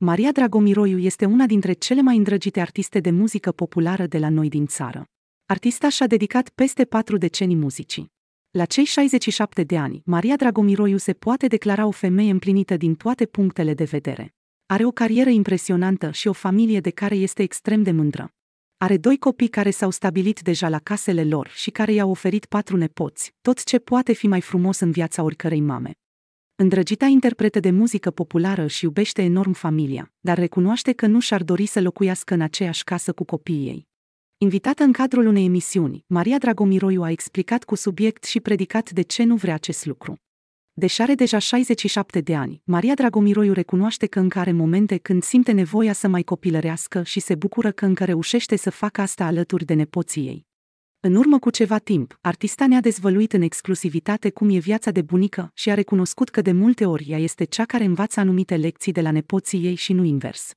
Maria Dragomiroiu este una dintre cele mai îndrăgite artiste de muzică populară de la noi din țară. Artista și-a dedicat peste patru decenii muzicii. La cei 67 de ani, Maria Dragomiroiu se poate declara o femeie împlinită din toate punctele de vedere. Are o carieră impresionantă și o familie de care este extrem de mândră. Are doi copii care s-au stabilit deja la casele lor și care i-au oferit patru nepoți, tot ce poate fi mai frumos în viața oricărei mame. Îndrăgita interpretă de muzică populară și iubește enorm familia, dar recunoaște că nu și-ar dori să locuiască în aceeași casă cu copiii ei. Invitată în cadrul unei emisiuni, Maria Dragomiroiu a explicat cu subiect și predicat de ce nu vrea acest lucru. Deși are deja 67 de ani, Maria Dragomiroiu recunoaște că încă are momente când simte nevoia să mai copilărească și se bucură că încă reușește să facă asta alături de nepoții ei. În urmă cu ceva timp, artista ne-a dezvăluit în exclusivitate cum e viața de bunică și a recunoscut că de multe ori ea este cea care învață anumite lecții de la nepoții ei și nu invers.